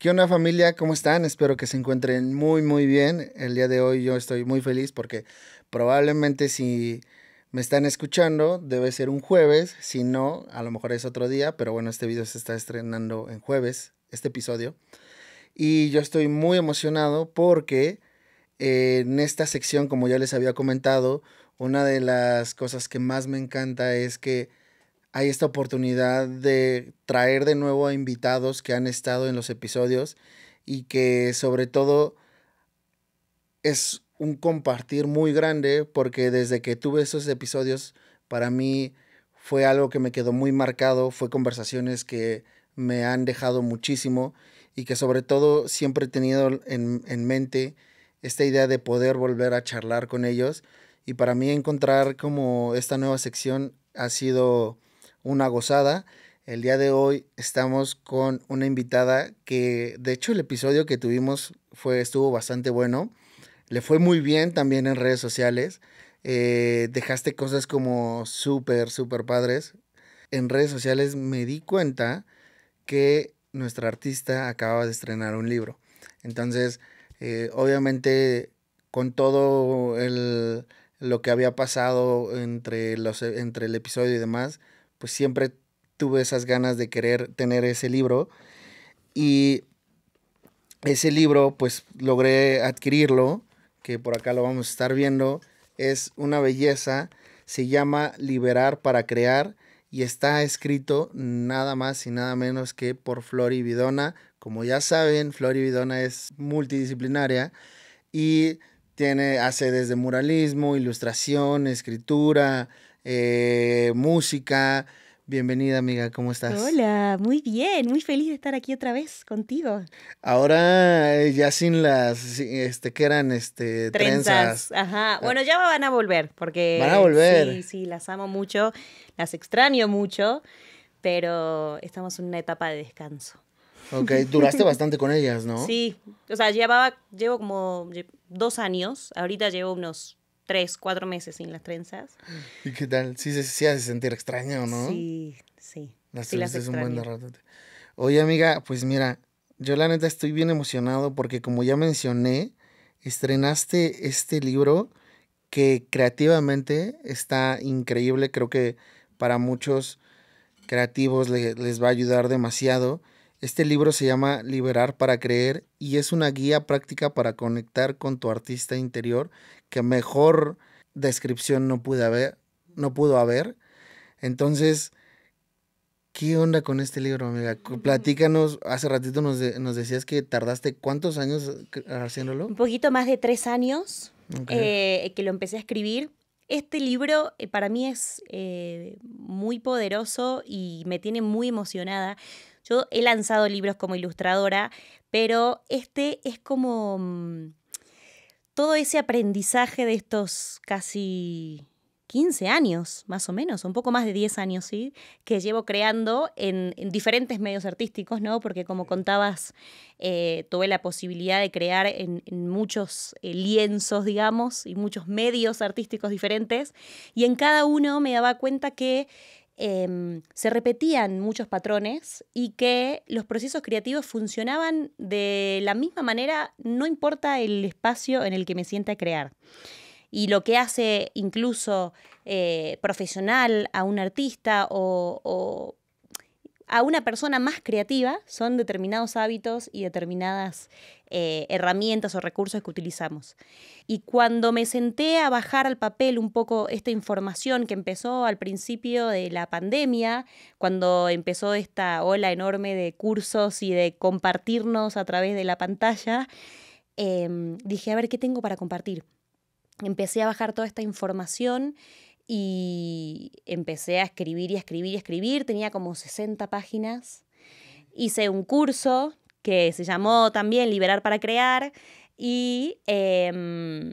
¿Qué onda familia? ¿Cómo están? Espero que se encuentren muy muy bien. El día de hoy yo estoy muy feliz porque probablemente si me están escuchando debe ser un jueves, si no, a lo mejor es otro día, pero bueno, este video se está estrenando en jueves, este episodio. Y yo estoy muy emocionado porque en esta sección, como ya les había comentado, una de las cosas que más me encanta es que hay esta oportunidad de traer de nuevo a invitados que han estado en los episodios y que sobre todo es un compartir muy grande porque desde que tuve esos episodios para mí fue algo que me quedó muy marcado, fue conversaciones que me han dejado muchísimo y que sobre todo siempre he tenido en, en mente esta idea de poder volver a charlar con ellos y para mí encontrar como esta nueva sección ha sido una gozada. El día de hoy estamos con una invitada que, de hecho, el episodio que tuvimos fue, estuvo bastante bueno. Le fue muy bien también en redes sociales. Eh, dejaste cosas como súper, súper padres. En redes sociales me di cuenta que nuestra artista acababa de estrenar un libro. Entonces, eh, obviamente, con todo el, lo que había pasado entre, los, entre el episodio y demás, pues siempre tuve esas ganas de querer tener ese libro. Y ese libro, pues logré adquirirlo, que por acá lo vamos a estar viendo. Es una belleza, se llama Liberar para Crear y está escrito nada más y nada menos que por Flori Vidona. Como ya saben, Flori Vidona es multidisciplinaria y tiene, hace desde muralismo, ilustración, escritura, eh, música. Bienvenida amiga, ¿cómo estás? Hola, muy bien, muy feliz de estar aquí otra vez contigo. Ahora eh, ya sin las, este, que eran, este, trenzas. Ajá, ah. bueno, ya van a volver, porque... Van a volver. Sí, sí, las amo mucho, las extraño mucho, pero estamos en una etapa de descanso. Ok, duraste bastante con ellas, ¿no? Sí, o sea, llevaba, llevo como dos años, ahorita llevo unos tres, cuatro meses sin las trenzas. ¿Y qué tal? Sí, se hace sentir extraño, ¿no? Sí, sí. Oye, amiga, pues mira, yo la neta estoy bien emocionado porque como ya mencioné, estrenaste este libro que creativamente está increíble. Creo que para muchos creativos les va a ayudar demasiado. Este libro se llama Liberar para Creer y es una guía práctica para conectar con tu artista interior que mejor descripción no, pude haber, no pudo haber. Entonces, ¿qué onda con este libro, amiga? Platícanos, hace ratito nos, decías que tardaste cuántos años eh, haciéndolo. Un poquito más de tres años eh, que lo empecé a escribir. Este libro eh, para mí es muy poderoso y me tiene muy emocionada yo he lanzado libros como ilustradora, pero este es como mm, todo ese aprendizaje de estos casi 15 años, más o menos, un poco más de 10 años, ¿sí? Que llevo creando en, diferentes medios artísticos, ¿no? Porque como contabas, eh, tuve la posibilidad de crear en, muchos eh, lienzos, digamos, y muchos medios artísticos diferentes. Y en cada uno me daba cuenta que Em, se repetían muchos patrones y que los procesos creativos funcionaban de la misma manera, no importa el espacio en el que me sienta a crear. Y lo que hace incluso eh, profesional a un artista o a una persona más creativa son determinados hábitos y determinadas eh, herramientas o recursos que utilizamos. Y cuando me senté a bajar al papel un poco esta información que empezó al principio de la pandemia, cuando empezó esta ola enorme de cursos y de compartirnos a través de la pantalla, em, dije, a ver, ¿qué tengo para compartir? Empecé a bajar toda esta información y empecé a escribir y escribir y escribir. Tenía como 60 páginas. Hice un curso que se llamó también Liberar para Crear y, em,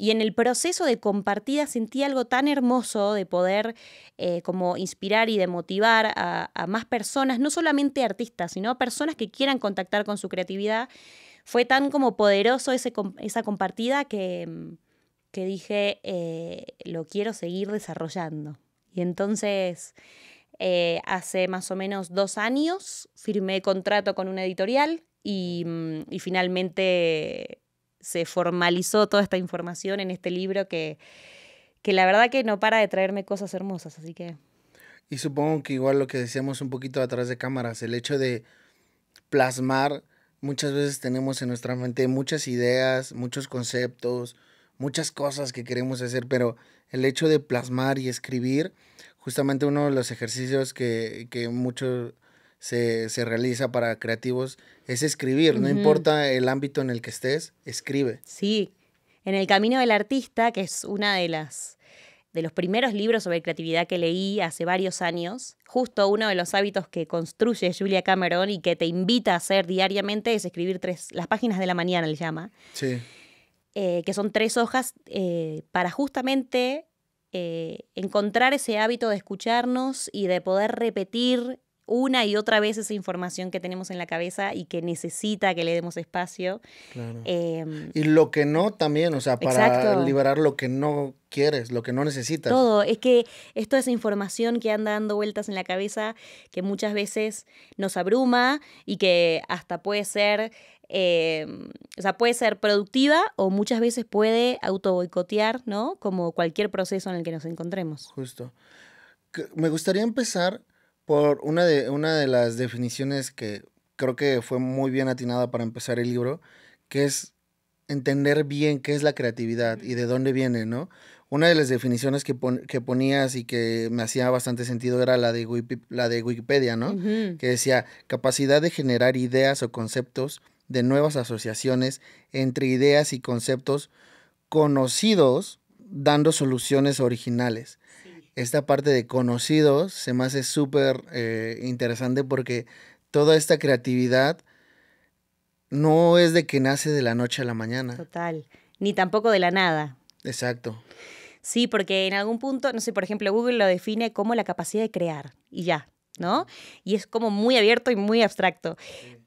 y en el proceso de compartida sentí algo tan hermoso de poder eh, como inspirar y de motivar a, más personas, no solamente artistas, sino personas que quieran contactar con su creatividad. Fue tan como poderoso ese, esa compartida que em, que dije, eh, lo quiero seguir desarrollando. Y entonces, eh, hace más o menos dos años, firmé contrato con una editorial mm, y, finalmente se formalizó toda esta información en este libro que, que la verdad que no para de traerme cosas hermosas, así que... Y supongo que igual lo que decíamos un poquito atrás de cámaras, el hecho de plasmar, muchas veces tenemos en nuestra mente muchas ideas, muchos conceptos, muchas cosas que queremos hacer, pero el hecho de plasmar y escribir, justamente uno de los ejercicios que, mucho se, se, realiza para creativos es escribir, no importa el ámbito en el que estés, escribe. Sí, en El Camino del Artista, que es una de las de los primeros libros sobre creatividad que leí hace varios años, justo uno de los hábitos que construye Julia Cameron y que te invita a hacer diariamente es escribir tres, las páginas de la mañana, le llama. Sí. Eh, que son tres hojas eh, para justamente eh, encontrar ese hábito de escucharnos y de poder repetir una y otra vez esa información que tenemos en la cabeza y que necesita que le demos espacio. Em, y lo que no también, o sea, para liberar lo que no quieres, lo que no necesitas. Todo, es que esto es información que anda dando vueltas en la cabeza, que muchas veces nos abruma y que hasta puede ser eh, o sea, puede ser productiva o muchas veces puede auto boicotear, ¿no? Como cualquier proceso en el que nos encontremos. Justo. Me gustaría empezar por una de, una de las definiciones que creo que fue muy bien atinada para empezar el libro, que es entender bien qué es la creatividad y de dónde viene, ¿no? Una de las definiciones que, que ponías y que me hacía bastante sentido era la de, la de Wikipedia, ¿no? Que decía capacidad de generar ideas o conceptos de nuevas asociaciones entre ideas y conceptos conocidos dando soluciones originales. Esta parte de conocidos se me hace súper eh, interesante porque toda esta creatividad no es de que nace de la noche a la mañana. Total, ni tampoco de la nada. Exacto. Sí, porque en algún punto, no sé, por ejemplo, Google lo define como la capacidad de crear y ya, ¿no? Y es como muy abierto y muy abstracto.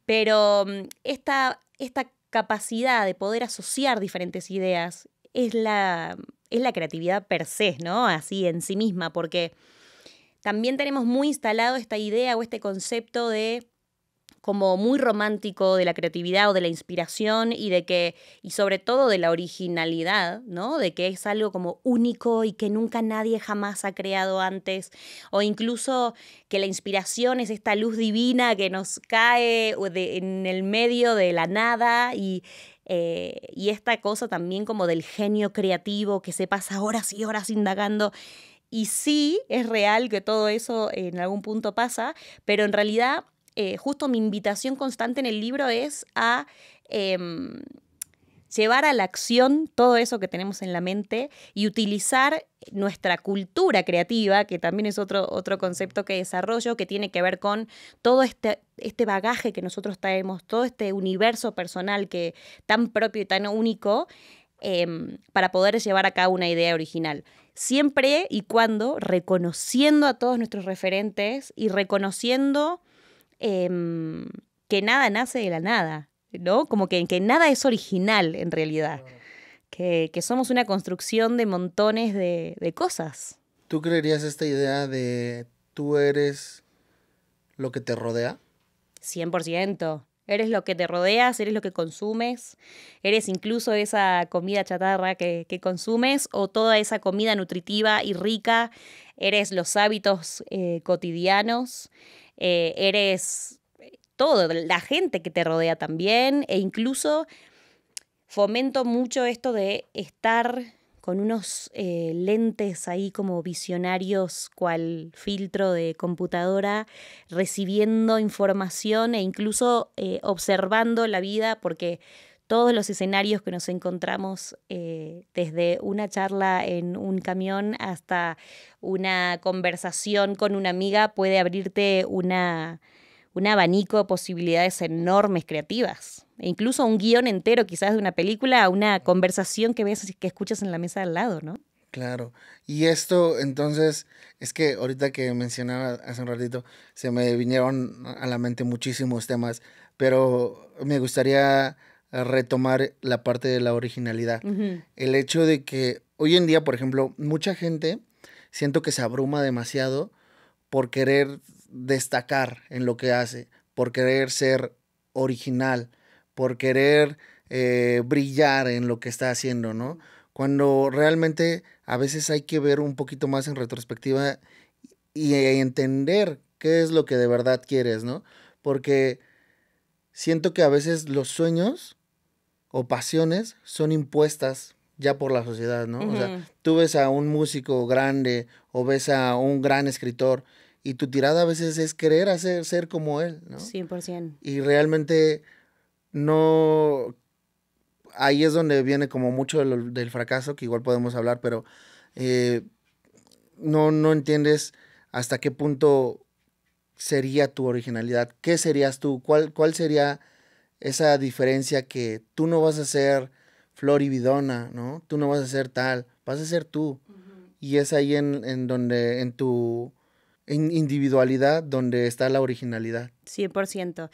Pero mm, esta, esta capacidad de poder asociar diferentes ideas es la, es la creatividad per se, ¿no? Así en sí misma, porque también tenemos muy instalado esta idea o este concepto de como muy romántico de la creatividad o de la inspiración y de que, y sobre todo de la originalidad, ¿no? De que es algo como único y que nunca nadie jamás ha creado antes, o incluso que la inspiración es esta luz divina que nos cae de, en el medio de la nada y eh, y esta cosa también como del genio creativo que se pasa horas y horas indagando. Y sí, es real que todo eso en algún punto pasa, pero en realidad eh, justo mi invitación constante en el libro es a em, llevar a la acción todo eso que tenemos en la mente y utilizar nuestra cultura creativa, que también es otro, otro concepto que desarrollo, que tiene que ver con todo este, este bagaje que nosotros traemos, todo este universo personal que tan propio y tan único, em, para poder llevar a cabo una idea original. Siempre y cuando reconociendo a todos nuestros referentes y reconociendo Em, que nada nace de la nada, ¿no? Como que, que nada es original en realidad, que, somos una construcción de montones de, cosas. ¿Tú creerías esta idea de tú eres lo que te rodea? 100%. Eres lo que te rodeas, eres lo que consumes, eres incluso esa comida chatarra que, consumes o toda esa comida nutritiva y rica, eres los hábitos eh, cotidianos, eh, eres eh, todo, la gente que te rodea también, e incluso fomento mucho esto de estar con unos eh, lentes ahí como visionarios, cual filtro de computadora, recibiendo información e incluso observando la vida, porque todos los escenarios que nos encontramos, eh, desde una charla en un camión hasta una conversación con una amiga, puede abrirte una, un abanico de posibilidades enormes creativas. E incluso un guión entero quizás de una película a una conversación que ves que escuchas en la mesa de al lado, ¿no? Claro. Y esto, entonces, es que ahorita que mencionaba hace un ratito, se me vinieron a la mente muchísimos temas, pero me gustaría retomar la parte de la originalidad. El hecho de que hoy en día, por ejemplo, mucha gente siento que se abruma demasiado por querer destacar en lo que hace, por querer ser original, por querer eh, brillar en lo que está haciendo, ¿no? Cuando realmente a veces hay que ver un poquito más en retrospectiva y entender qué es lo que de verdad quieres, ¿no? Porque siento que a veces los sueños o pasiones son impuestas ya por la sociedad, ¿no? O sea, tú ves a un músico grande o ves a un gran escritor y tu tirada a veces es querer hacer, ser como él, ¿no? 100%. Y realmente no... Ahí es donde viene como mucho del, fracaso, que igual podemos hablar, pero eh, no, no entiendes hasta qué punto sería tu originalidad, qué serías tú, cuál, cuál sería esa diferencia que tú no vas a ser Floribidona, ¿no? Tú no vas a ser tal, vas a ser tú. Y es ahí en, en donde, en tu individualidad, donde está la originalidad. 100%.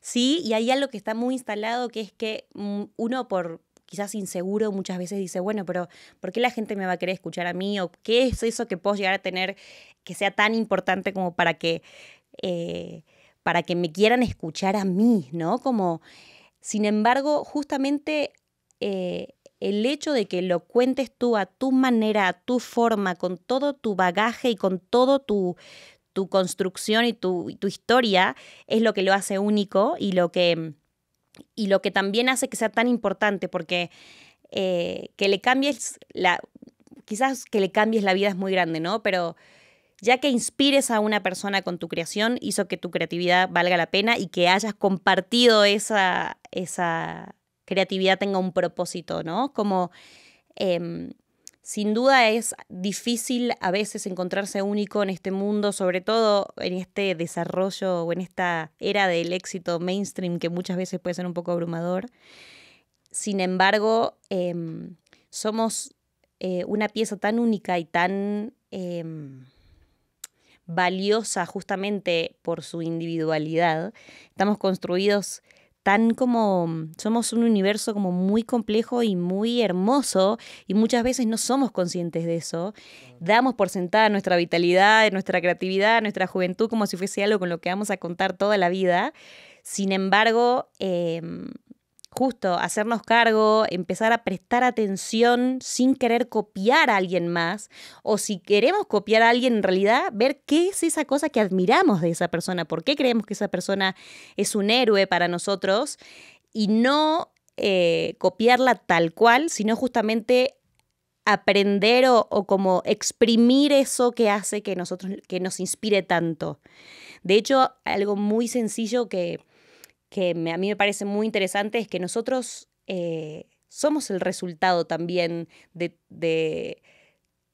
Sí, y ahí algo que está muy instalado, que es que mm, uno por, quizás inseguro muchas veces dice, bueno, pero ¿por qué la gente me va a querer escuchar a mí? ¿O qué es eso que puedo llegar a tener que sea tan importante como para que eh, para que me quieran escuchar a mí, ¿no? Como, sin embargo, justamente eh, el hecho de que lo cuentes tú a tu manera, a tu forma, con todo tu bagaje y con todo tu, tu construcción y tu, historia, es lo que lo hace único y lo que, y lo que también hace que sea tan importante, porque eh, que le cambies la... Quizás que le cambies la vida es muy grande, ¿no? Pero ya que inspires a una persona con tu creación, hizo que tu creatividad valga la pena y que hayas compartido esa, esa creatividad tenga un propósito, ¿no? Como em, sin duda es difícil a veces encontrarse único en este mundo, sobre todo en este desarrollo o en esta era del éxito mainstream que muchas veces puede ser un poco abrumador. Sin embargo, em, somos eh, una pieza tan única y tan em, valiosa justamente por su individualidad. Estamos construidos tan como mm, somos un universo como muy complejo y muy hermoso y muchas veces no somos conscientes de eso. Damos por sentada nuestra vitalidad, nuestra creatividad, nuestra juventud como si fuese algo con lo que vamos a contar toda la vida. Sin embargo, em, justo hacernos cargo, empezar a prestar atención sin querer copiar a alguien más, o si queremos copiar a alguien en realidad, ver qué es esa cosa que admiramos de esa persona, por qué creemos que esa persona es un héroe para nosotros, y no eh, copiarla tal cual, sino justamente aprender o, o, como exprimir eso que hace que nosotros que nos inspire tanto. De hecho, algo muy sencillo que que a mí me parece muy interesante es que nosotros eh, somos el resultado también de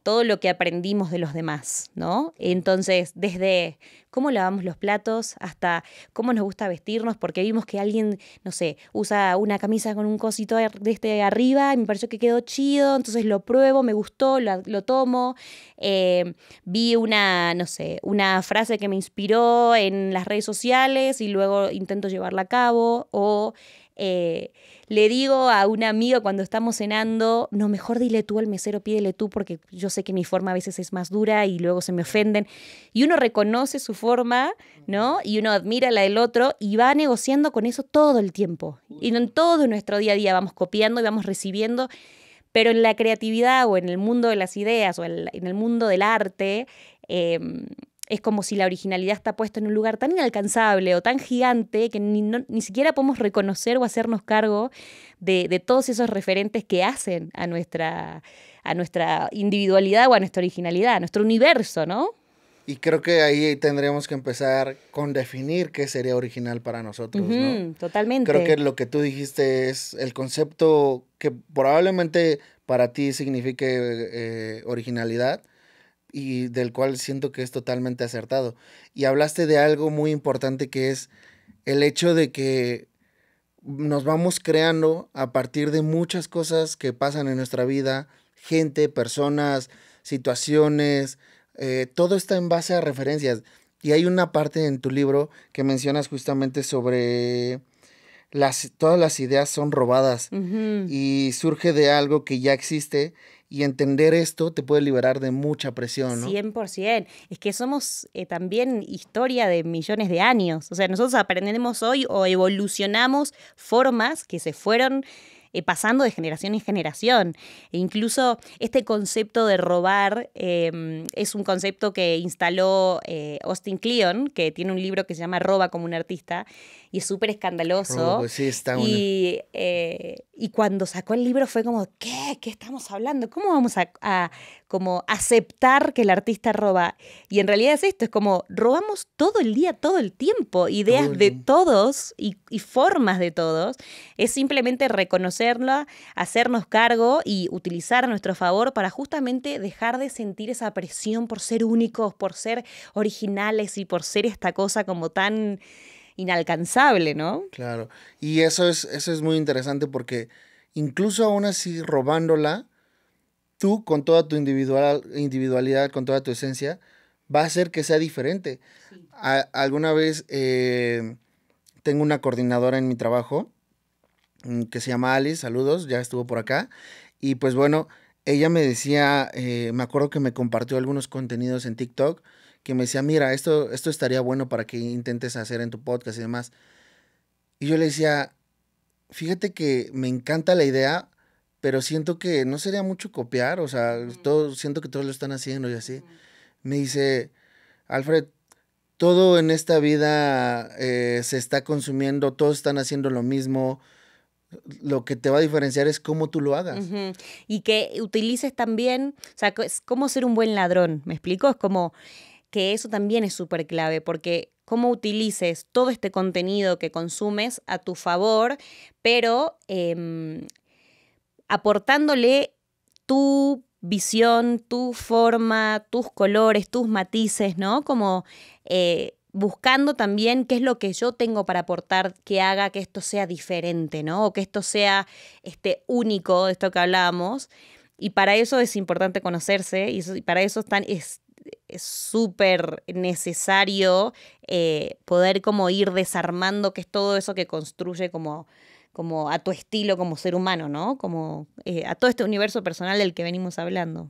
todo lo que aprendimos de los demás, ¿no? Entonces, desde cómo lavamos los platos hasta cómo nos gusta vestirnos, porque vimos que alguien, no sé, usa una camisa con un cosito de este arriba, y me pareció que quedó chido, entonces lo pruebo, me gustó, lo, tomo. Eh, vi una, no sé, una frase que me inspiró en las redes sociales y luego intento llevarla a cabo, o eh, le digo a un amigo cuando estamos cenando, no, mejor dile tú al mesero, pídele tú, porque yo sé que mi forma a veces es más dura y luego se me ofenden. Y uno reconoce su forma, ¿no? Y uno admira la del otro y va negociando con eso todo el tiempo. Y en todo nuestro día a día vamos copiando y vamos recibiendo. Pero en la creatividad o en el mundo de las ideas o en el mundo del arte, em, es como si la originalidad está puesta en un lugar tan inalcanzable o tan gigante que ni, siquiera podemos reconocer o hacernos cargo de, todos esos referentes que hacen a nuestra, a nuestra individualidad o a nuestra originalidad, a nuestro universo, ¿no? Y creo que ahí tendríamos que empezar con definir qué sería original para nosotros, ¿no? Totalmente. Creo que lo que tú dijiste es el concepto que probablemente para ti signifique eh, originalidad, y del cual siento que es totalmente acertado. Y hablaste de algo muy importante que es el hecho de que nos vamos creando a partir de muchas cosas que pasan en nuestra vida, gente, personas, situaciones, eh, todo está en base a referencias. Y hay una parte en tu libro que mencionas justamente sobre las, todas las ideas son robadas y surge de algo que ya existe y entender esto te puede liberar de mucha presión, ¿no? 100%. Es que somos eh, también historia de millones de años. O sea, nosotros aprendemos hoy o evolucionamos formas que se fueron eh, pasando de generación en generación. E incluso este concepto de robar em, es un concepto que instaló eh, Austin Kleon, que tiene un libro que se llama Roba como un artista, y es súper escandaloso. Oh, sí, está y, eh, y cuando sacó el libro fue como, ¿qué? ¿Qué estamos hablando? ¿Cómo vamos a, como aceptar que el artista roba? Y en realidad es esto, es como robamos todo el día, todo el tiempo, ideas de todos y, y formas de todos. Es simplemente reconocerla, hacernos cargo y utilizar a nuestro favor para justamente dejar de sentir esa presión por ser únicos, por ser originales y por ser esta cosa como tan inalcanzable, ¿no? Claro. Y eso es, eso es muy interesante porque incluso aún así robándola, tú con toda tu individualidad, con toda tu esencia, va a hacer que sea diferente. alguna vez eh, tengo una coordinadora en mi trabajo mm, que se llama Alice, saludos, ya estuvo por acá. Y pues bueno, ella me decía, eh, me acuerdo que me compartió algunos contenidos en TikTok que me decía, mira, esto, esto estaría bueno para que intentes hacer en tu podcast y demás. Y yo le decía, fíjate que me encanta la idea, pero siento que no sería mucho copiar, o sea, todo, siento que todos lo están haciendo y así. Me dice, Alfred, todo en esta vida eh, se está consumiendo, todos están haciendo lo mismo. Lo que te va a diferenciar es cómo tú lo hagas. Y que utilices también, o sea, es como ser un buen ladrón, ¿me explico? Es como que eso también es súper clave, porque cómo utilices todo este contenido que consumes a tu favor, pero em, aportándole tu visión, tu forma, tus colores, tus matices, ¿no? Como eh, buscando también qué es lo que yo tengo para aportar que haga que esto sea diferente, ¿no? O que esto sea este, único, de esto que hablábamos. Y para eso es importante conocerse y para eso están es súper necesario eh, poder como ir desarmando que es todo eso que construye como, como a tu estilo como ser humano, ¿no? Como eh, a todo este universo personal del que venimos hablando.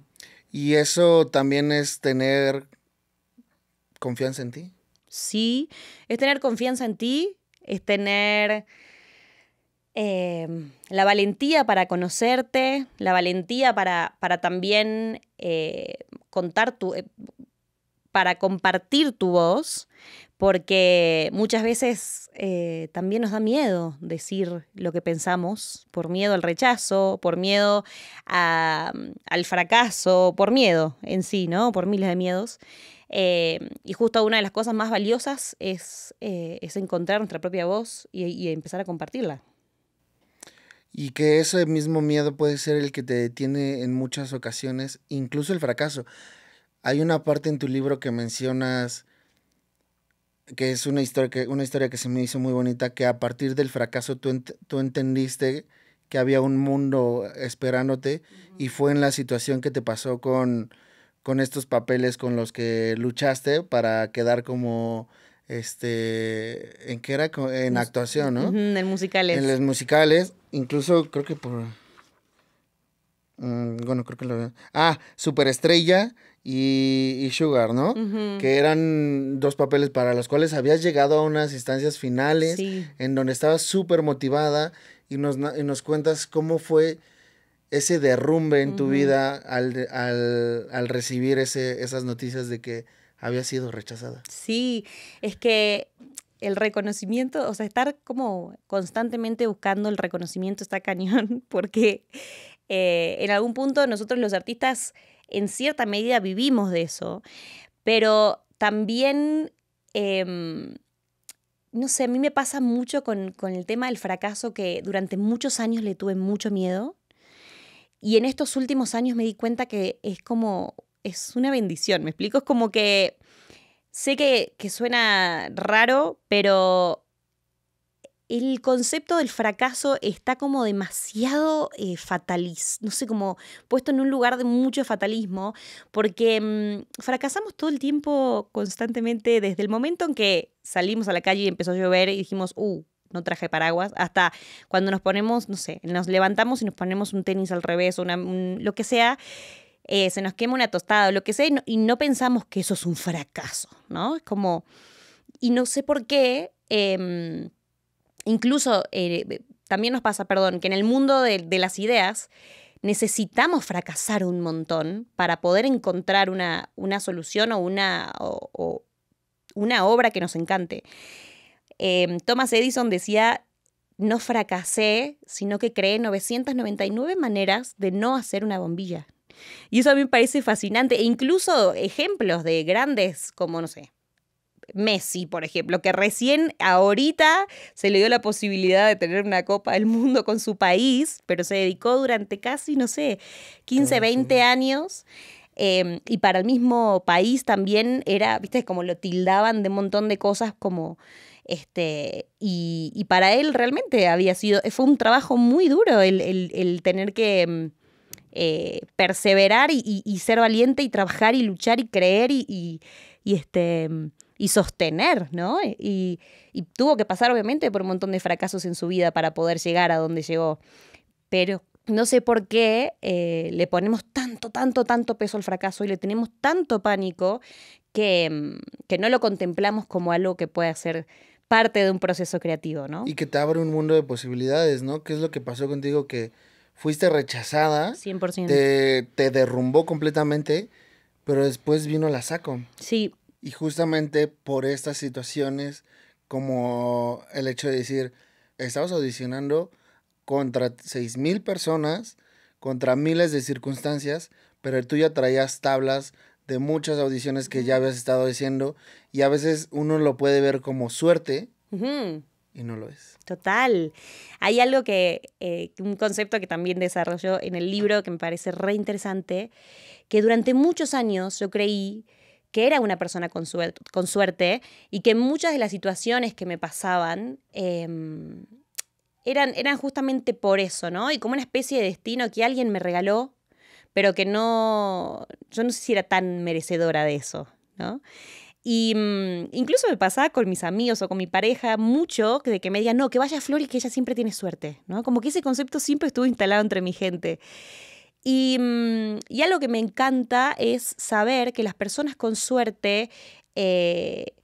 Y eso también es tener confianza en ti. Sí, es tener confianza en ti, es tener... Em, la valentía para conocerte, la valentía para, para también eh, contar tu, eh, para compartir tu voz, porque muchas veces eh, también nos da miedo decir lo que pensamos, por miedo al rechazo, por miedo mm, al fracaso, por miedo en sí, ¿no? Por miles de miedos. Eh, y justo una de las cosas más valiosas es, es encontrar nuestra propia voz y empezar a compartirla. Y que ese mismo miedo puede ser el que te detiene en muchas ocasiones, incluso el fracaso. Hay una parte en tu libro que mencionas que es una historia que, una historia que se me hizo muy bonita, que a partir del fracaso tú, tú entendiste que había un mundo esperándote y fue en la situación que te pasó con, con estos papeles con los que luchaste para quedar como este, en qué era en actuación, ¿no? en musicales. En los musicales, incluso creo que por... Mm, bueno, creo que lo... Ah, Superestrella y, y Sugar, ¿no? Que eran dos papeles para los cuales habías llegado a unas instancias finales en donde estabas súper motivada y nos, cuentas cómo fue ese derrumbe en tu vida al, al, al recibir ese, esas noticias de que había sido rechazada. Sí, es que el reconocimiento, o sea, estar como constantemente buscando el reconocimiento está cañón, porque eh, en algún punto nosotros los artistas en cierta medida vivimos de eso, pero también, em, no sé, a mí me pasa mucho con, con el tema del fracaso que durante muchos años le tuve mucho miedo. Y en estos últimos años me di cuenta que es como es una bendición, ¿me explico? Es como que sé que, que suena raro, pero el concepto del fracaso está como demasiado eh, fatalismo, no sé, como puesto en un lugar de mucho fatalismo, porque mm, fracasamos todo el tiempo constantemente, desde el momento en que salimos a la calle y empezó a llover y dijimos, uh, no traje paraguas, hasta cuando nos ponemos, no sé, nos levantamos y nos ponemos un tenis al revés o una, lo que sea, eh, se nos quema una tostada o lo que sea, y no, pensamos que eso es un fracaso, ¿no? Es como, y no sé por qué, em, incluso eh, eh, también nos pasa, perdón, que en el mundo de, las ideas necesitamos fracasar un montón para poder encontrar una, una solución o una, una obra que nos encante. Em, Thomas Edison decía, no fracasé, sino que creé 999 maneras de no hacer una bombilla. Y eso a mí me parece fascinante. E incluso ejemplos de grandes, como no sé, Messi, por ejemplo, que recién ahorita se le dio la posibilidad de tener una Copa del Mundo con su país, pero se dedicó durante casi, no sé, 15, 20 ah, años. Em, y para el mismo país también era, viste, como lo tildaban de un montón de cosas como... Este, y, para él realmente había sido, fue un trabajo muy duro el, el tener que em, eh, perseverar y, ser valiente y trabajar y luchar y creer y, este, mm, y sostener, ¿no? Eh, y, tuvo que pasar obviamente por un montón de fracasos en su vida para poder llegar a donde llegó. Pero no sé por qué eh, le ponemos tanto, tanto, tanto peso al fracaso y le tenemos tanto pánico que, mm, que no lo contemplamos como algo que pueda ser parte de un proceso creativo, ¿no? Y que te abre un mundo de posibilidades, ¿no? ¿Qué es lo que pasó contigo que fuiste rechazada. Te, te derrumbó completamente, pero después vino la saco. Sí. Y justamente por estas situaciones, como el hecho de decir, estabas audicionando contra mil personas, contra miles de circunstancias, pero tú ya traías tablas de muchas audiciones que ya habías estado haciendo y a veces uno lo puede ver como suerte y no lo es. Total. Hay algo eh, que, un concepto que también desarrolló en el libro que me parece re interesante, que durante muchos años yo creí que era una persona con, con suerte y que muchas de las situaciones que me pasaban em, eran, eran justamente por eso, ¿no? Y como una especie de destino que alguien me regaló, pero que no, yo no sé si era tan merecedora de eso, ¿no? Y mm, incluso me pasaba con mis amigos o con mi pareja mucho de que me digan, no, que vaya Flor y que ella siempre tiene suerte, ¿no? Como que ese concepto siempre estuvo instalado entre mi gente. Y, mm, y algo que me encanta es saber que las personas con suerte eh,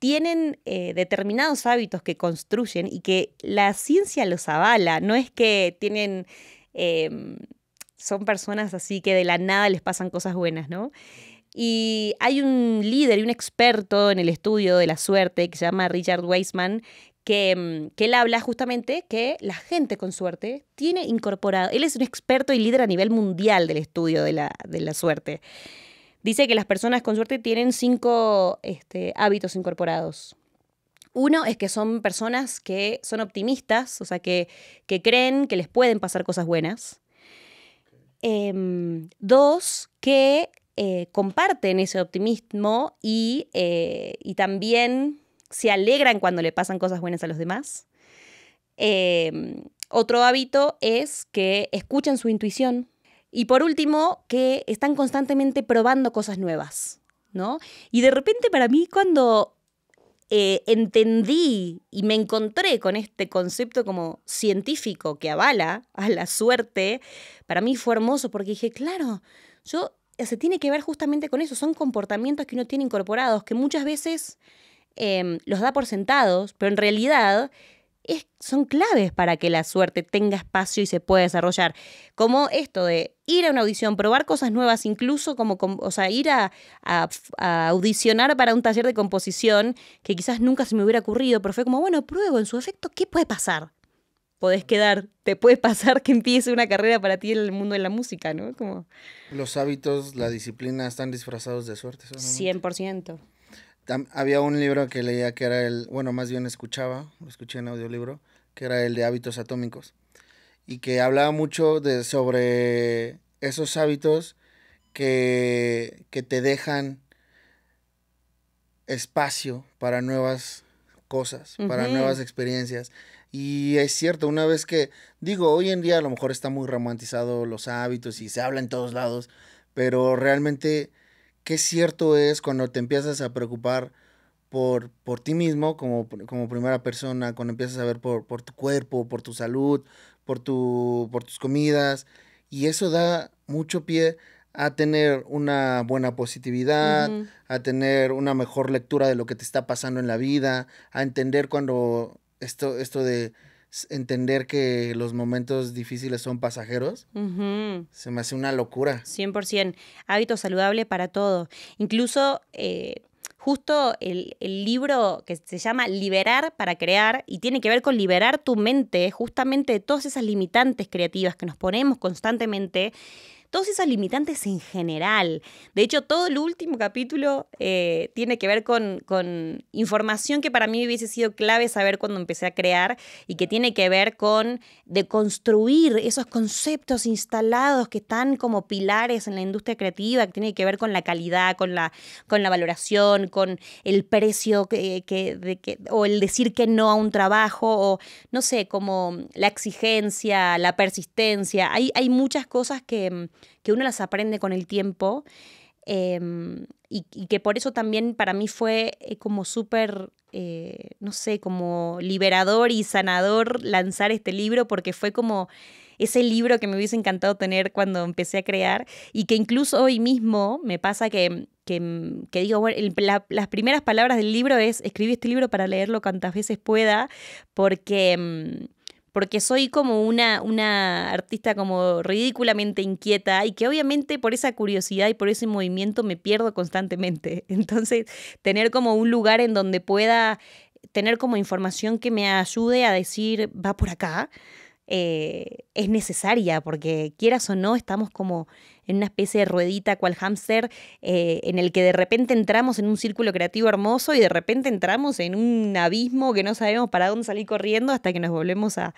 tienen eh, determinados hábitos que construyen y que la ciencia los avala. No es que tienen... Em, son personas así que de la nada les pasan cosas buenas, ¿no? Y hay un líder y un experto en el estudio de la suerte que se llama Richard Weisman, mm, que, él habla justamente que la gente con suerte tiene incorporado, él es un experto y líder a nivel mundial del estudio de la, suerte. Dice que las personas con suerte tienen cinco este, hábitos incorporados. Uno es que son personas que son optimistas, o sea, que, creen que les pueden pasar cosas buenas. Em, dos, que eh, comparten ese optimismo eh, y, también se alegran cuando le pasan cosas buenas a los demás. Em, otro hábito es que escuchan su intuición. Y por último, que están constantemente probando cosas nuevas, ¿no? Y de repente para mí cuando eh, entendí y me encontré con este concepto como científico que avala a la suerte, para mí fue hermoso porque dije, claro, yo eh, se tiene que ver justamente con eso. Son comportamientos que uno tiene incorporados, que muchas veces em, los da por sentados, pero en realidad son claves para que la suerte tenga espacio y se pueda desarrollar. Como esto de ir a una audición, probar cosas nuevas, incluso como, o sea, ir a, a, audicionar para un taller de composición que quizás nunca se me hubiera ocurrido, pero fue como, bueno, pruebo en su efecto, ¿qué puede pasar? podés quedar, te puede pasar que empiece una carrera para ti en el mundo de la música, ¿no? Como... Los hábitos, la disciplina están disfrazados de suerte. 100%. había un libro que leía que era el, bueno, más bien escuchaba, lo escuché en audiolibro, que era el de hábitos atómicos, y que hablaba mucho de, sobre esos hábitos que, que te dejan espacio para nuevas cosas, para nuevas experiencias. Y es cierto, una vez que, digo, hoy en día a lo mejor está muy romantizado los hábitos y se habla en todos lados, pero realmente qué cierto es cuando te empiezas a preocupar por, por ti mismo como, como primera persona, cuando empiezas a ver por, por tu cuerpo, por tu salud, por, tu, por tus comidas, y eso da mucho pie a tener una buena positividad, a tener una mejor lectura de lo que te está pasando en la vida, a entender cuando esto, esto de entender que los momentos difíciles son pasajeros, se me hace una locura. 100%. Hábito saludable para todo. Incluso eh, justo el, el, libro que se llama Liberar para crear y tiene que ver con liberar tu mente justamente de todas esas limitantes creativas que nos ponemos constantemente todos esos limitantes en general. De hecho, todo el último capítulo eh, tiene que ver con, información que para mí hubiese sido clave saber cuando empecé a crear y que tiene que ver con deconstruir esos conceptos instalados que están como pilares en la industria creativa, que tiene que ver con la calidad, con la, con la valoración, con el precio que, o el decir que no a un trabajo, o no sé, como la exigencia, la persistencia. Hay, hay muchas cosas que, que uno las aprende con el tiempo em, y, que por eso también para mí fue eh, como súper, eh, no sé, como liberador y sanador lanzar este libro porque fue como ese libro que me hubiese encantado tener cuando empecé a crear y que incluso hoy mismo me pasa que, mm, digo, bueno, las primeras palabras del libro es, escribí este libro para leerlo cuantas veces pueda porque mm, porque soy como una, una artista como ridículamente inquieta y que obviamente por esa curiosidad y por ese movimiento me pierdo constantemente. Entonces, tener como un lugar en donde pueda tener como información que me ayude a decir, va por acá, eh, es necesaria, porque quieras o no, estamos como en una especie de ruedita cual hámster, eh, en el que de repente entramos en un círculo creativo hermoso y de repente entramos en un abismo que no sabemos para dónde salir corriendo hasta que nos volvemos a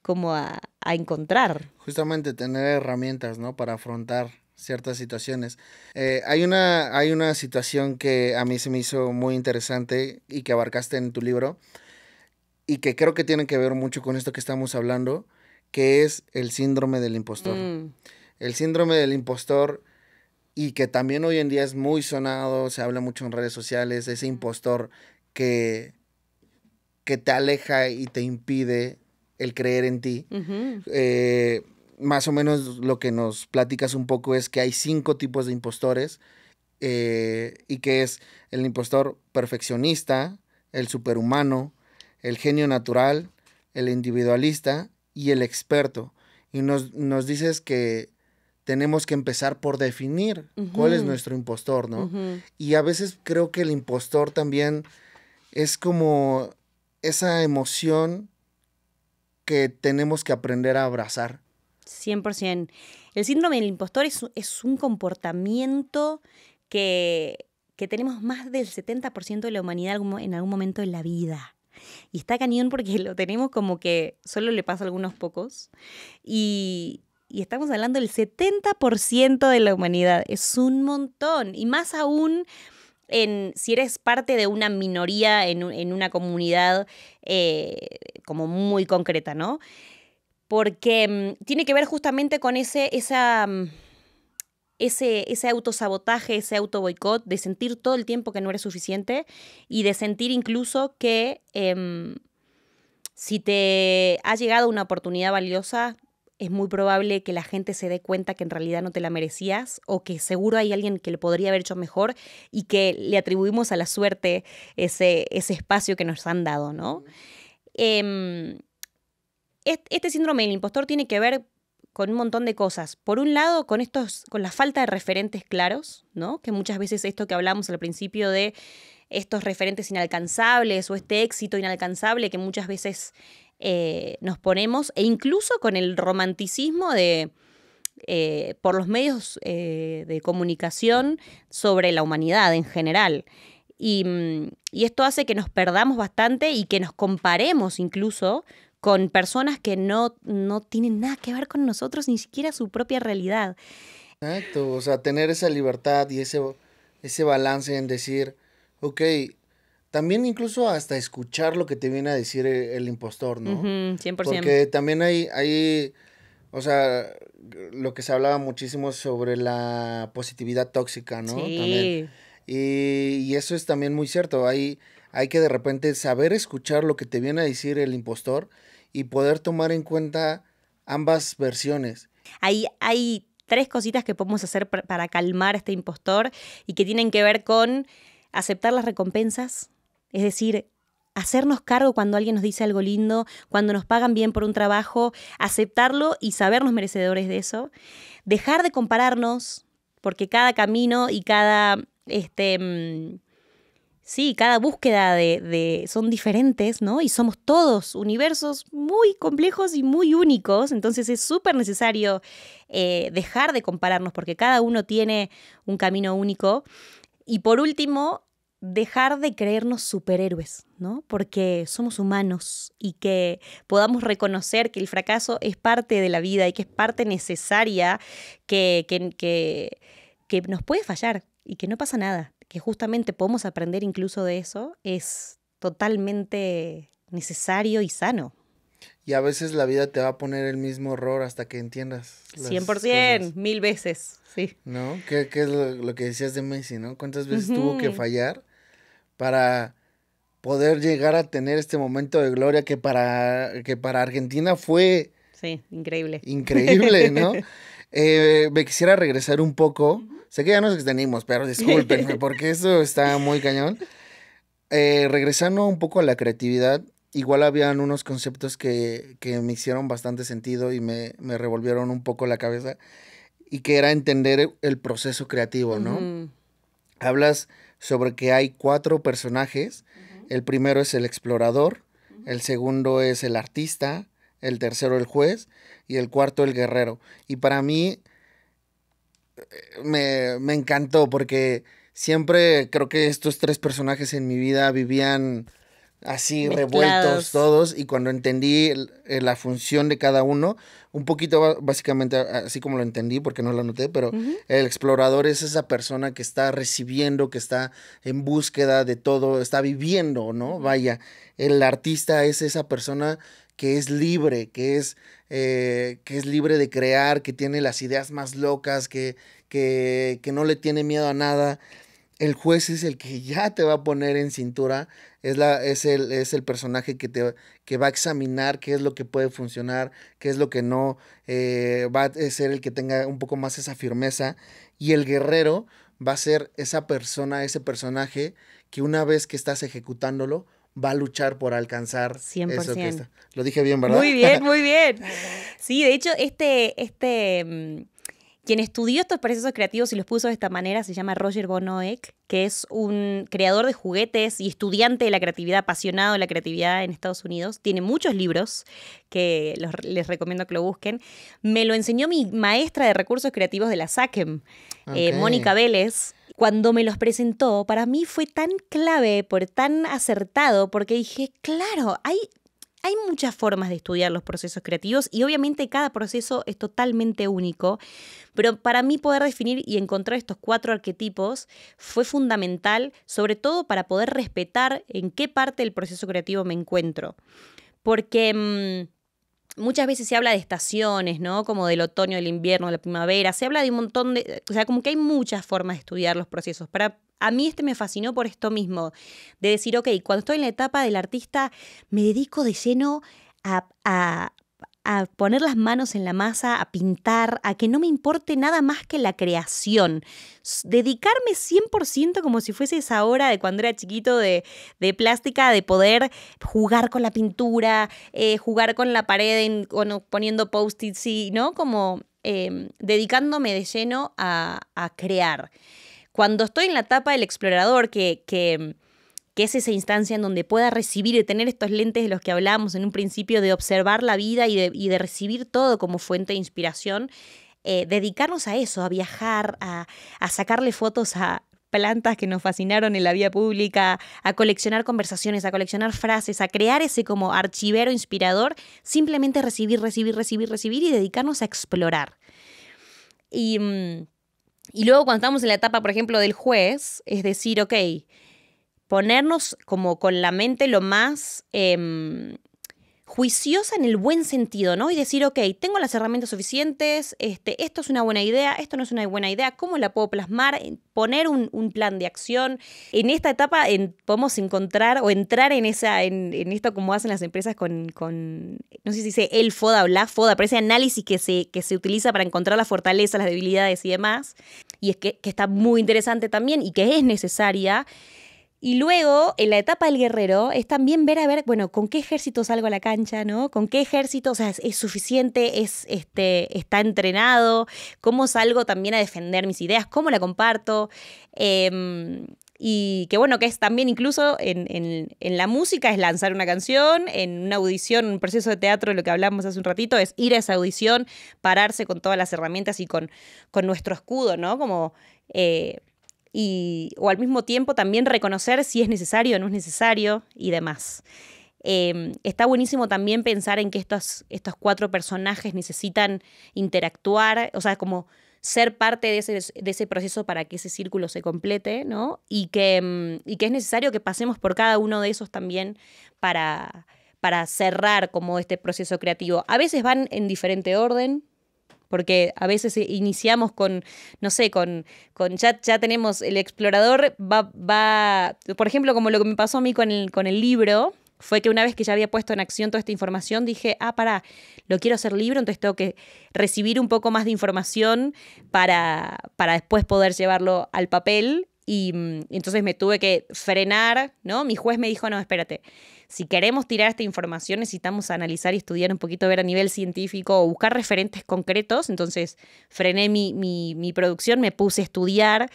como a, encontrar. Justamente tener herramientas, ¿no? Para afrontar ciertas situaciones. Eh, hay, una, hay una situación que a mí se me hizo muy interesante y que abarcaste en tu libro, y que creo que tiene que ver mucho con esto que estamos hablando, que es el síndrome del impostor. Mm. El síndrome del impostor y que también hoy en día es muy sonado, se habla mucho en redes sociales, ese mm. impostor que, que te aleja y te impide el creer en ti. Eh, más o menos lo que nos platicas un poco es que hay cinco tipos de impostores eh, y que es el impostor perfeccionista, el superhumano, el genio natural, el individualista y el experto. Y nos, dices que tenemos que empezar por definir cuál es nuestro impostor, ¿no? Y a veces creo que el impostor también es como esa emoción que tenemos que aprender a abrazar. 100%. El síndrome del impostor es, un comportamiento que, tenemos más del 70% de la humanidad en algún momento en la vida. Y está cañón porque lo tenemos como que solo le pasa a algunos pocos. Y, estamos hablando del 70% de la humanidad. Es un montón. Y más aún en, si eres parte de una minoría en, una comunidad eh, como muy concreta, ¿no? Porque mm, tiene que ver justamente con ese, esa... Mm, ese, ese autosabotaje, ese autoboicot, de sentir todo el tiempo que no eres suficiente y de sentir incluso que em, si te ha llegado una oportunidad valiosa, es muy probable que la gente se dé cuenta que en realidad no te la merecías o que seguro hay alguien que le podría haber hecho mejor y que le atribuimos a la suerte ese, ese espacio que nos han dado, ¿no? Em, este síndrome del impostor tiene que ver con un montón de cosas. Por un lado, con estos, con la falta de referentes claros, ¿no? Que muchas veces esto que hablamos al principio de estos referentes inalcanzables o este éxito inalcanzable que muchas veces eh, nos ponemos, e incluso con el romanticismo de eh, por los medios eh, de comunicación sobre la humanidad en general. Y, mm, y esto hace que nos perdamos bastante y que nos comparemos incluso con personas que no, no tienen nada que ver con nosotros, ni siquiera su propia realidad. Exacto, o sea, tener esa libertad y ese, ese balance en decir, ok, también incluso hasta escuchar lo que te viene a decir el, impostor, ¿no? 100%. Porque también hay, hay, o sea, lo que se hablaba muchísimo sobre la positividad tóxica, ¿no? Sí. Y, y, eso es también muy cierto. Hay, hay que de repente saber escuchar lo que te viene a decir el impostor y poder tomar en cuenta ambas versiones. hay tres cositas que podemos hacer para calmar a este impostor y que tienen que ver con aceptar las recompensas, es decir, hacernos cargo cuando alguien nos dice algo lindo, cuando nos pagan bien por un trabajo, aceptarlo y sabernos merecedores de eso, dejar de compararnos, porque cada camino y cada este mm, Sí, cada búsqueda de, son diferentes, ¿no? Y somos todos universos muy complejos y muy únicos, entonces es súper necesario eh, dejar de compararnos porque cada uno tiene un camino único. Y por último, dejar de creernos superhéroes, ¿no? Porque somos humanos y que podamos reconocer que el fracaso es parte de la vida y que es parte necesaria, que, que nos puede fallar y que no pasa nada que justamente podemos aprender incluso de eso, es totalmente necesario y sano. Y a veces la vida te va a poner el mismo error hasta que entiendas. 100%, mil veces, sí. ¿No? Que, es lo, que decías de Messi, ¿no? ¿Cuántas veces tuvo que fallar para poder llegar a tener este momento de gloria que para, que para Argentina fue... Sí, increíble. Increíble, ¿no? Eh, me quisiera regresar un poco. Sé que ya nos extendimos, pero discúlpenme, porque esto está muy cañón. Eh, regresando un poco a la creatividad, igual habían unos conceptos que, me hicieron bastante sentido y me, revolvieron un poco la cabeza, y que era entender el proceso creativo, ¿no? Hablas sobre que hay cuatro personajes. El primero es el explorador, el segundo es el artista, el tercero el juez y el cuarto el guerrero. Y para mí me, me encantó porque siempre creo que estos tres personajes en mi vida vivían así revueltos todos y cuando entendí eh, la función de cada uno, un poquito básicamente así como lo entendí porque no lo anoté, pero el explorador es esa persona que está recibiendo, que está en búsqueda de todo, está viviendo, ¿no? Vaya, el artista es esa persona que es libre, que es, eh, que es libre de crear, que tiene las ideas más locas, que, que, no le tiene miedo a nada. El juez es el que ya te va a poner en cintura, es, la, es, el, es el personaje que, te, que va a examinar qué es lo que puede funcionar, qué es lo que no, eh, va a ser el que tenga un poco más esa firmeza. Y el guerrero va a ser esa persona, ese personaje que una vez que estás ejecutándolo, va a luchar por alcanzar 100%. Eso Lo dije bien, ¿verdad? Muy bien, muy bien. Sí, de hecho, este, este, mm, quien estudió estos procesos creativos y los puso de esta manera se llama Roger Bonoek, que es un creador de juguetes y estudiante de la creatividad, apasionado de la creatividad en Estados Unidos. Tiene muchos libros que les recomiendo que lo busquen. Me lo enseñó mi maestra de recursos creativos de la SACEM, eh, Mónica Vélez cuando me los presentó, para mí fue tan clave, por tan acertado, porque dije, claro, hay hay muchas formas de estudiar los procesos creativos y obviamente cada proceso es totalmente único, pero para mí poder definir y encontrar estos cuatro arquetipos fue fundamental, sobre todo para poder respetar en qué parte del proceso creativo me encuentro. Porque mm, muchas veces se habla de estaciones, ¿no? Como del otoño, del invierno, de la primavera. Se habla de un montón de. O sea, como que hay muchas formas de estudiar los procesos. Para, a mí este me fascinó por esto mismo, de decir, ok, cuando estoy en la etapa del artista, me dedico de lleno a, a a poner las manos en la masa, a pintar, a que no me importe nada más que la creación. Dedicarme 100% como si fuese esa hora de cuando era chiquito de, de plástica, de poder jugar con la pintura, eh, jugar con la pared, en, poniendo post-its, ¿no? Como em, dedicándome de lleno a, crear cuando estoy en la etapa del explorador, que, que, que es esa instancia en donde pueda recibir y tener estos lentes de los que hablábamos en un principio, de observar la vida y de, recibir todo como fuente de inspiración, eh, dedicarnos a eso, a viajar, a, sacarle fotos a plantas que nos fascinaron en la vía pública, a coleccionar conversaciones, a coleccionar frases, a crear ese como archivero inspirador, simplemente recibir, recibir, recibir, recibir y dedicarnos a explorar. Y, mm, y luego cuando estamos en la etapa, por ejemplo, del juez, es decir, ok, ponernos como con la mente lo más em, juiciosa en el buen sentido, ¿no? Y decir, ok, tengo las herramientas suficientes, este, esto es una buena idea, esto no es una buena idea, ¿cómo la puedo plasmar? Poner un, plan de acción. En esta etapa podemos encontrar o entrar en esa, en, esto como hacen las empresas con, no sé si dice el FODA o la FODA, pero ese análisis que se, que se utiliza para encontrar las fortalezas, las debilidades y demás, y es que, que está muy interesante también y que es necesaria. Y luego, en la etapa del guerrero, es también ver a ver, bueno, con qué ejército salgo a la cancha, ¿no? Con qué ejército, o sea, es, suficiente, es, este, está entrenado, cómo salgo también a defender mis ideas, cómo la comparto. Em, y que bueno, que es también incluso en, la música es lanzar una canción, en una audición, un proceso de teatro, lo que hablamos hace un ratito, es ir a esa audición, pararse con todas las herramientas y con, con nuestro escudo, ¿no? Como eh, y, o al mismo tiempo también reconocer si es necesario o no es necesario y demás. Em, está buenísimo también pensar en que estos, cuatro personajes necesitan interactuar, o sea, como ser parte de ese, proceso para que ese círculo se complete, ¿no? Em, y que, es necesario que pasemos por cada uno de esos también para, para cerrar como este proceso creativo. A veces van en diferente orden, porque a veces eh, iniciamos con, no sé, con, con ya, tenemos el explorador, va, va, por ejemplo, como lo que me pasó a mí con el, con el libro, fue que una vez que ya había puesto en acción toda esta información, dije, ah, para lo quiero hacer libro, entonces tengo que recibir un poco más de información para, para después poder llevarlo al papel. Y mm, entonces me tuve que frenar, ¿no? Mi juez me dijo, no, espérate, si queremos tirar esta información, necesitamos analizar y estudiar un poquito, ver a nivel científico o buscar referentes concretos. Entonces, frené mi, producción, me puse a estudiar.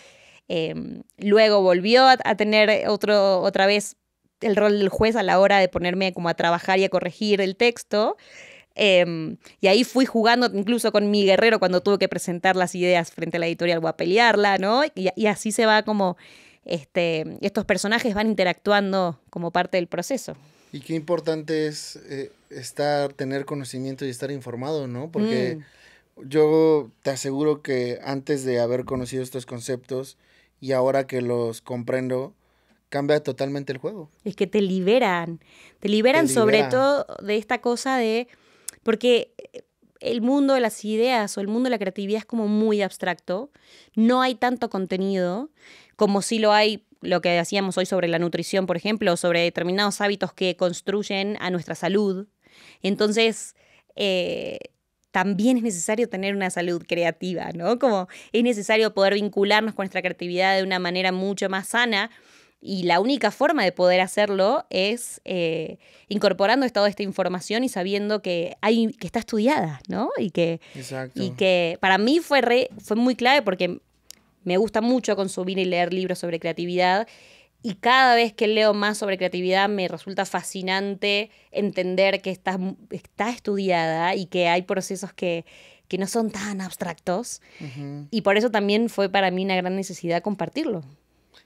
Em, luego volvió a, tener otro, otra vez el rol del juez a la hora de ponerme como a trabajar y a corregir el texto. Em, y ahí fui jugando incluso con mi guerrero cuando tuve que presentar las ideas frente a la editorial o a pelearla, ¿no? y así se va como este, estos personajes van interactuando como parte del proceso. Y qué importante es eh, estar, tener conocimiento y estar informado, ¿no? Porque mm. yo te aseguro que antes de haber conocido estos conceptos y ahora que los comprendo, cambia totalmente el juego. Es que te liberan, te liberan. sobre todo de esta cosa de, porque el mundo de las ideas o el mundo de la creatividad es como muy abstracto, no hay tanto contenido como si lo hay lo que decíamos hoy sobre la nutrición, por ejemplo, sobre determinados hábitos que construyen a nuestra salud. Entonces, eh, también es necesario tener una salud creativa, ¿no? Como es necesario poder vincularnos con nuestra creatividad de una manera mucho más sana. Y la única forma de poder hacerlo es eh, incorporando toda esta información y sabiendo que, hay, que está estudiada, ¿no? Y que, y que para mí fue, fue muy clave porque me gusta mucho consumir y leer libros sobre creatividad. Y cada vez que leo más sobre creatividad me resulta fascinante entender que está, está estudiada y que hay procesos que, no son tan abstractos. Y por eso también fue para mí una gran necesidad compartirlo.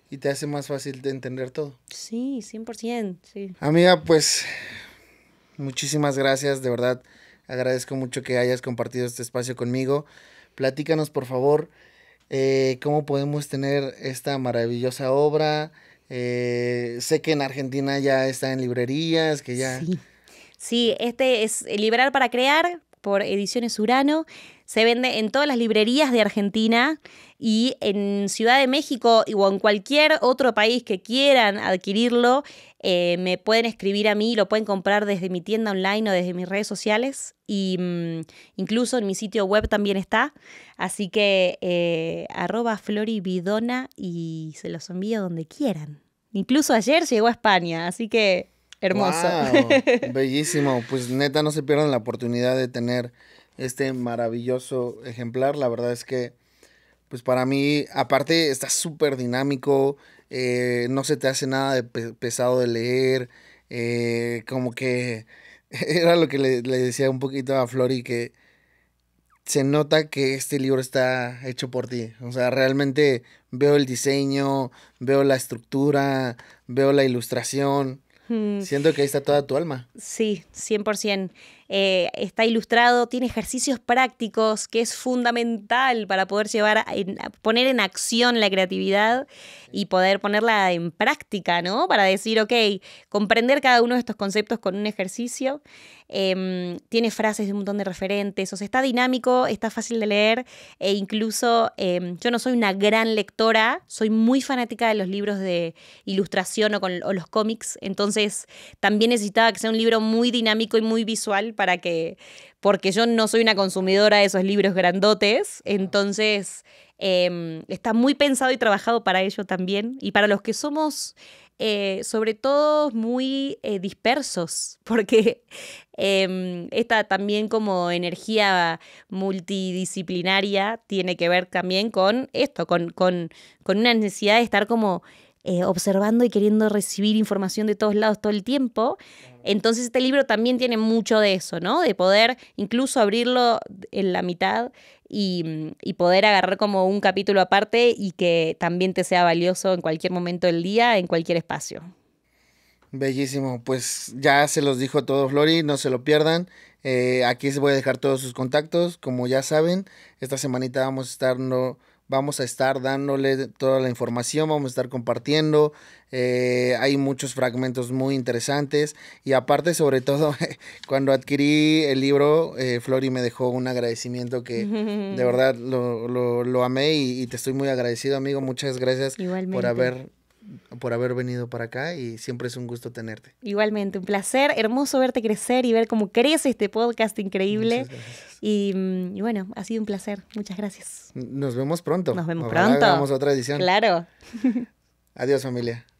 Y te hace más fácil de entender todo. Sí, 100%. Sí. Amiga, pues muchísimas gracias, de verdad. Agradezco mucho que hayas compartido este espacio conmigo. Platícanos, por favor, eh, cómo podemos tener esta maravillosa obra. Eh, sé que en Argentina ya está en librerías, que ya... Sí, sí este es Liberar para Crear por Ediciones Urano. Se vende en todas las librerías de Argentina y en Ciudad de México o en cualquier otro país que quieran adquirirlo, eh, me pueden escribir a mí, lo pueden comprar desde mi tienda online o desde mis redes sociales y mm, incluso en mi sitio web también está. Así que eh, arroba floribidona y se los envío donde quieran. Incluso ayer llegó a España, así que hermoso. bellísimo, pues neta no se pierdan la oportunidad de tener este maravilloso ejemplar. La verdad es que, pues para mí, aparte está súper dinámico, eh, no se te hace nada de pesado de leer, eh, como que era lo que le, decía un poquito a Flori, que se nota que este libro está hecho por ti. O sea, realmente veo el diseño, veo la estructura, veo la ilustración. Mm. Siento que ahí está toda tu alma. Sí, 100%. Eh, está ilustrado, tiene ejercicios prácticos, que es fundamental para poder llevar, poner en acción la creatividad y poder ponerla en práctica, ¿no? Para decir, ok, comprender cada uno de estos conceptos con un ejercicio. Em, tiene frases de un montón de referentes, o sea, está dinámico, está fácil de leer e incluso em, yo no soy una gran lectora, soy muy fanática de los libros de ilustración o, con, o los cómics, entonces también necesitaba que sea un libro muy dinámico y muy visual para que, porque yo no soy una consumidora de esos libros grandotes, entonces em, está muy pensado y trabajado para ello también, y para los que somos eh, sobre todo muy eh, dispersos, porque em, esta también como energía multidisciplinaria tiene que ver también con esto, con, con, con una necesidad de estar como eh, observando y queriendo recibir información de todos lados todo el tiempo. Entonces este libro también tiene mucho de eso, ¿no? De poder incluso abrirlo en la mitad y, poder agarrar como un capítulo aparte y que también te sea valioso en cualquier momento del día, en cualquier espacio. Bellísimo, pues ya se los dijo todo Flori, no se lo pierdan. Eh, aquí se voy a dejar todos sus contactos, como ya saben, esta semanita vamos a estar... No Vamos a estar dándole toda la información, vamos a estar compartiendo. Eh, hay muchos fragmentos muy interesantes. Y aparte, sobre todo, cuando adquirí el libro, eh, Flori me dejó un agradecimiento que de verdad lo, lo, amé y, te estoy muy agradecido, amigo. Muchas gracias por haber por haber venido para acá y siempre es un gusto tenerte. Igualmente, un placer, hermoso verte crecer y ver cómo crece este podcast increíble. Mm, y, bueno, ha sido un placer. Muchas gracias. Nos vemos pronto. Nos vemos pronto. vamos otra edición. Claro. Adiós familia.